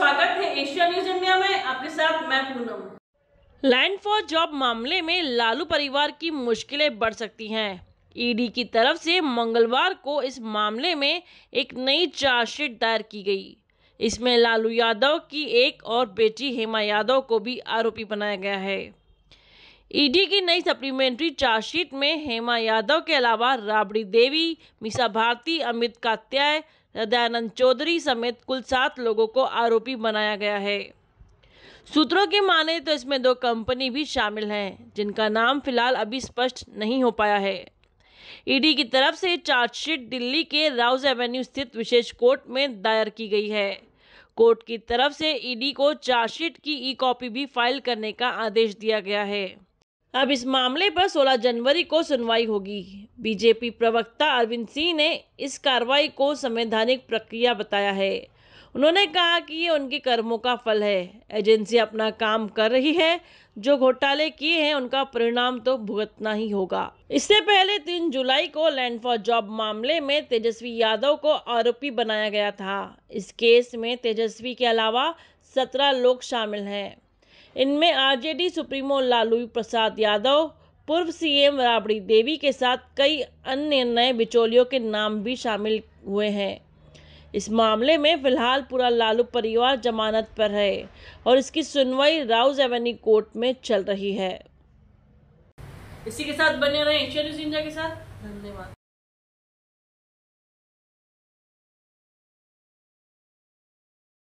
स्वागत है Asia news India में आपके साथ मैं पूनम लैंड फॉर जॉब मामले में लालू परिवार की मुश्किलें बढ़ सकती हैं ईडी e की तरफ से मंगलवार को इस मामले में एक नई चार्जशीट दायर की गई इसमें लालू यादव की एक और बेटी हेमा यादव को भी आरोपी बनाया गया है ईडी e की नई सप्लीमेंट्री चार्जशीट में हेमा यादव के अलावा राबड़ी देवी मीसा भारती अमित कात्याय दयानंद चौधरी समेत कुल सात लोगों को आरोपी बनाया गया है सूत्रों की माने तो इसमें दो कंपनी भी शामिल हैं जिनका नाम फिलहाल अभी स्पष्ट नहीं हो पाया है ईडी की तरफ से चार्जशीट दिल्ली के राउज एवेन्यू स्थित विशेष कोर्ट में दायर की गई है कोर्ट की तरफ से ईडी को चार्जशीट की ई कॉपी भी फाइल करने का आदेश दिया गया है अब इस मामले पर 16 जनवरी को सुनवाई होगी बीजेपी प्रवक्ता अरविंद सिंह ने इस कार्रवाई को संवैधानिक प्रक्रिया बताया है उन्होंने कहा कि ये उनके कर्मों का फल है एजेंसी अपना काम कर रही है जो घोटाले किए हैं उनका परिणाम तो भुगतना ही होगा इससे पहले तीन जुलाई को लैंड फॉर जॉब मामले में तेजस्वी यादव को आरोपी बनाया गया था इस केस में तेजस्वी के अलावा सत्रह लोग शामिल हैं इनमें आरजेडी सुप्रीमो लालू प्रसाद यादव पूर्व सीएम राबड़ी देवी के साथ कई अन्य नए बिचौलियों के नाम भी शामिल हुए हैं इस मामले में फिलहाल पूरा लालू परिवार जमानत पर है और इसकी सुनवाई राउज एवेन्यू कोर्ट में चल रही है इसी के साथ बने रहे इंडिया के साथ धन्यवाद